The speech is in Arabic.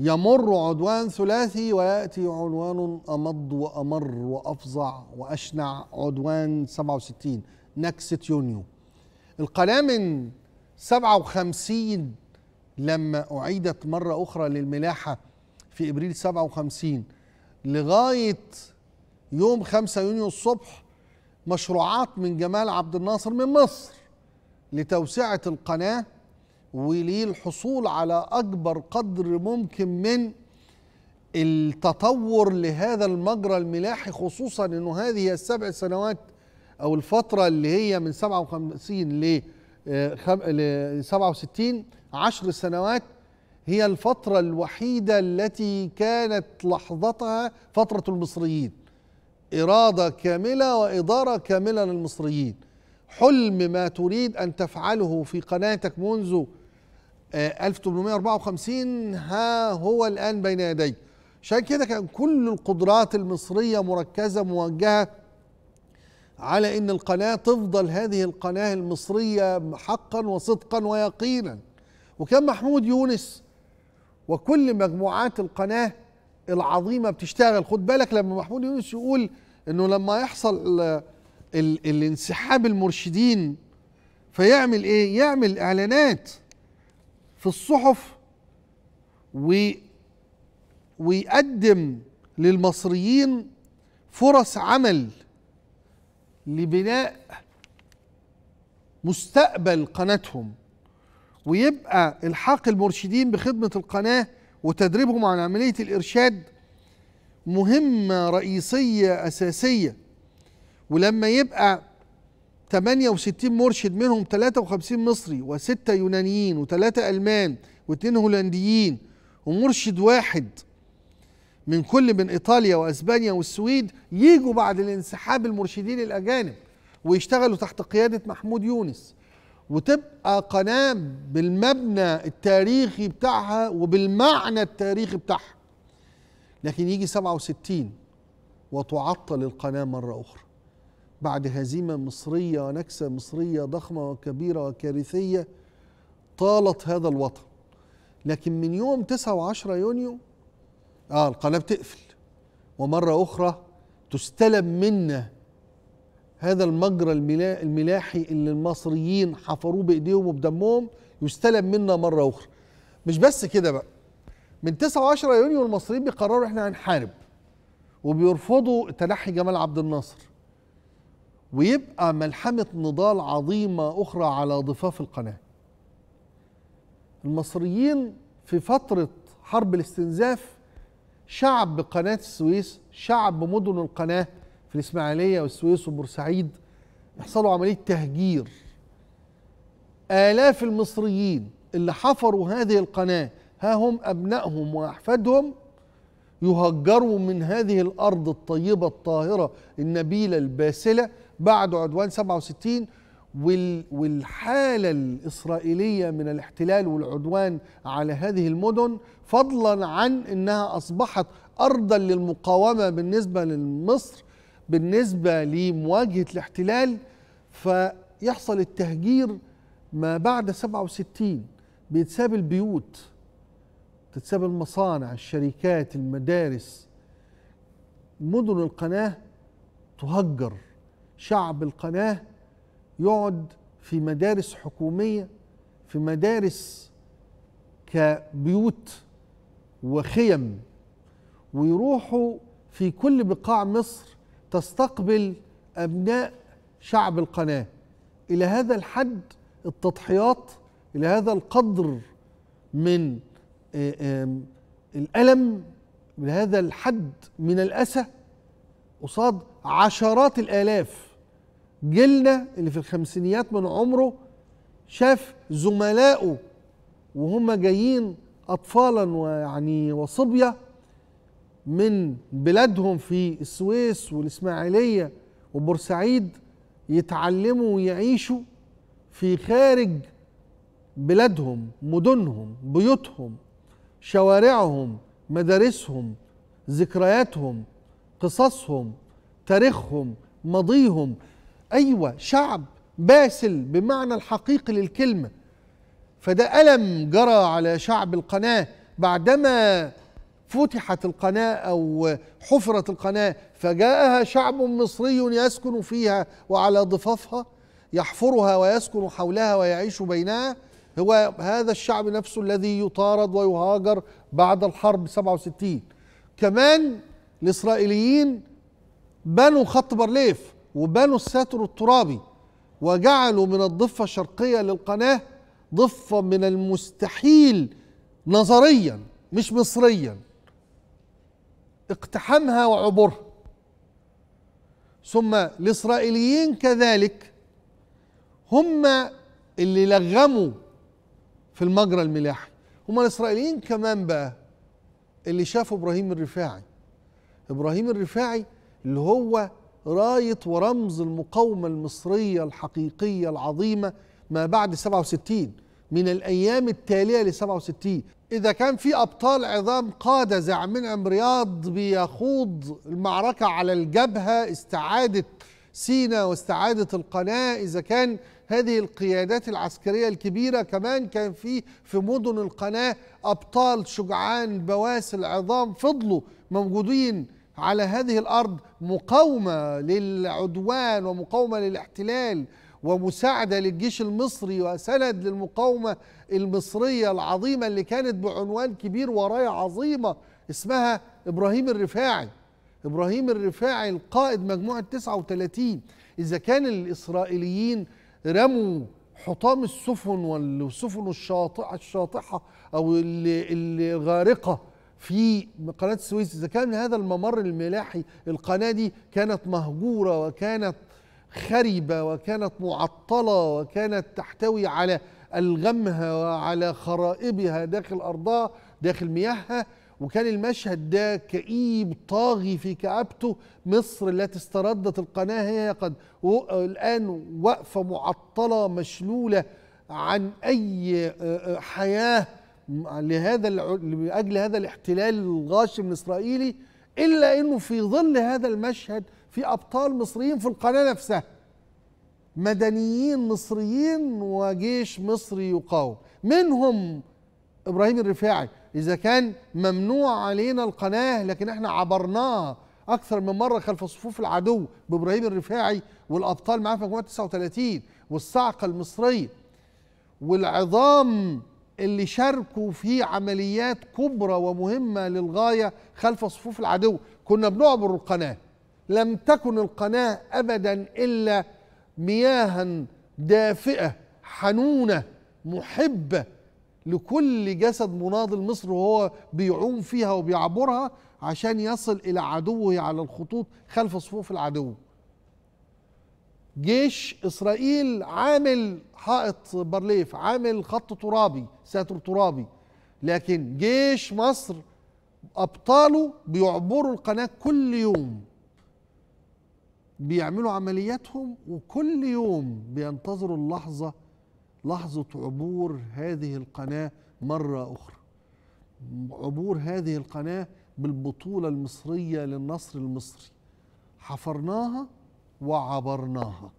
يمر عدوان ثلاثي وياتي عنوان امض وامر وافظع واشنع عدوان 67 نكسه يونيو القناه من 57 لما اعيدت مره اخرى للملاحه في ابريل 57 لغايه يوم 5 يونيو الصبح مشروعات من جمال عبد الناصر من مصر لتوسعه القناه وليه الحصول على اكبر قدر ممكن من التطور لهذا المجرى الملاحي خصوصا انه هذه السبع سنوات او الفتره اللي هي من 57 ل 67 آه، عشر سنوات هي الفترة الوحيدة التي كانت لحظتها فترة المصريين إرادة كاملة وإدارة كاملة للمصريين حلم ما تريد أن تفعله في قناتك منذ 1854 آه، ها هو الآن بين يديك عشان كده كان كل القدرات المصرية مركزة موجهة على ان القناة تفضل هذه القناة المصرية حقا وصدقا ويقينا وكان محمود يونس وكل مجموعات القناة العظيمة بتشتغل خد بالك لما محمود يونس يقول انه لما يحصل آه، ال الانسحاب المرشدين فيعمل ايه يعمل اعلانات في الصحف و ويقدم للمصريين فرص عمل لبناء مستقبل قناتهم ويبقى الحاق المرشدين بخدمه القناه وتدريبهم على عمليه الارشاد مهمه رئيسيه اساسيه ولما يبقى 68 مرشد منهم 53 مصري وستة يونانيين وثلاثة ألمان و2 هولنديين ومرشد واحد من كل من إيطاليا وأسبانيا والسويد يجوا بعد الانسحاب المرشدين الأجانب ويشتغلوا تحت قيادة محمود يونس وتبقى قناة بالمبنى التاريخي بتاعها وبالمعنى التاريخي بتاعها لكن يجي 67 وتعطل القناة مرة أخرى بعد هزيمه مصريه ونكسه مصريه ضخمه وكبيره وكارثيه طالت هذا الوطن لكن من يوم 9 و10 يونيو اه القناه بتقفل ومره اخرى تستلم منا هذا المجرى الملاحي اللي المصريين حفروه بايديهم وبدمهم يستلم منا مره اخرى مش بس كده بقى من 9 و10 يونيو المصريين بيقرروا احنا هنحارب وبيرفضوا تنحي جمال عبد الناصر ويبقى ملحمة نضال عظيمة أخرى على ضفاف القناة المصريين في فترة حرب الاستنزاف شعب قناة السويس شعب مدن القناة في الإسماعيلية والسويس وبورسعيد يحصلوا عملية تهجير آلاف المصريين اللي حفروا هذه القناة ها هم أبنائهم وأحفادهم يهجروا من هذه الأرض الطيبة الطاهرة النبيلة الباسلة بعد عدوان 67 والحالة الإسرائيلية من الاحتلال والعدوان على هذه المدن فضلا عن أنها أصبحت أرضا للمقاومة بالنسبة لمصر بالنسبة لمواجهة الاحتلال فيحصل التهجير ما بعد 67 بيتساب البيوت تتساب المصانع الشركات المدارس مدن القناة تهجر شعب القناه يقعد في مدارس حكوميه في مدارس كبيوت وخيم ويروحوا في كل بقاع مصر تستقبل ابناء شعب القناه الى هذا الحد التضحيات الى هذا القدر من آه، الالم هذا الحد من الاسى قصاد عشرات الالاف جيلنا اللي في الخمسينيات من عمره شاف زملائه وهم جايين اطفالا ويعني وصبيه من بلادهم في السويس والاسماعيليه وبورسعيد يتعلموا ويعيشوا في خارج بلادهم مدنهم بيوتهم شوارعهم مدارسهم ذكرياتهم قصصهم تاريخهم ماضيهم أيوة شعب باسل بمعنى الحقيقي للكلمة فده ألم جرى على شعب القناة بعدما فتحت القناة أو حفرت القناة فجاءها شعب مصري يسكن فيها وعلى ضفافها يحفرها ويسكن حولها ويعيش بينها هو هذا الشعب نفسه الذي يطارد ويهاجر بعد الحرب 67 كمان الإسرائيليين بنوا خط برليف وبنوا الساتر الترابي وجعلوا من الضفة الشرقية للقناة ضفة من المستحيل نظريا مش مصريا اقتحامها وعبورها ثم الإسرائيليين كذلك هم اللي لغموا في المجرى الملاحي هم الإسرائيليين كمان بقى اللي شافوا إبراهيم الرفاعي إبراهيم الرفاعي اللي هو راية ورمز المقاومة المصرية الحقيقية العظيمة ما بعد 67 من الأيام التالية ل 67 إذا كان في أبطال عظام قادة زي عمنعم رياض بيخوض المعركة على الجبهة استعادة سينا واستعادة القناة إذا كان هذه القيادات العسكرية الكبيرة كمان كان في في مدن القناة أبطال شجعان بواسل عظام فضلوا موجودين على هذه الارض مقاومه للعدوان ومقاومه للاحتلال ومساعده للجيش المصري وسند للمقاومه المصريه العظيمه اللي كانت بعنوان كبير ورايا عظيمه اسمها ابراهيم الرفاعي ابراهيم الرفاعي القائد مجموعه 39 اذا كان الاسرائيليين رموا حطام السفن والسفن الشاطحه او الغارقه في قناة السويس إذا كان هذا الممر الملاحي القناة دي كانت مهجورة وكانت خربة وكانت معطلة وكانت تحتوي على ألغامها وعلى خرائبها داخل أرضها داخل مياهها وكان المشهد ده كئيب طاغي في كآبته مصر التي استردت القناة هي قد الآن واقفة معطلة مشلولة عن أي حياة لهذا لاجل هذا الاحتلال الغاشم الاسرائيلي الا انه في ظل هذا المشهد في ابطال مصريين في القناه نفسها مدنيين مصريين وجيش مصري يقاوم منهم ابراهيم الرفاعي اذا كان ممنوع علينا القناه لكن احنا عبرناها اكثر من مره خلف صفوف العدو بابراهيم الرفاعي والابطال معاه في مجموعه 39 والصعقه المصريه والعظام اللي شاركوا في عمليات كبرى ومهمه للغايه خلف صفوف العدو كنا بنعبر القناه لم تكن القناه ابدا الا مياها دافئه حنونه محبه لكل جسد مناضل مصر وهو بيعوم فيها وبيعبرها عشان يصل الى عدوه على الخطوط خلف صفوف العدو جيش اسرائيل عامل حائط برليف عامل خط ترابي ساتر ترابي لكن جيش مصر ابطاله بيعبروا القناه كل يوم بيعملوا عملياتهم وكل يوم بينتظروا اللحظه لحظه عبور هذه القناه مره اخرى عبور هذه القناه بالبطوله المصريه للنصر المصري حفرناها وعبرناها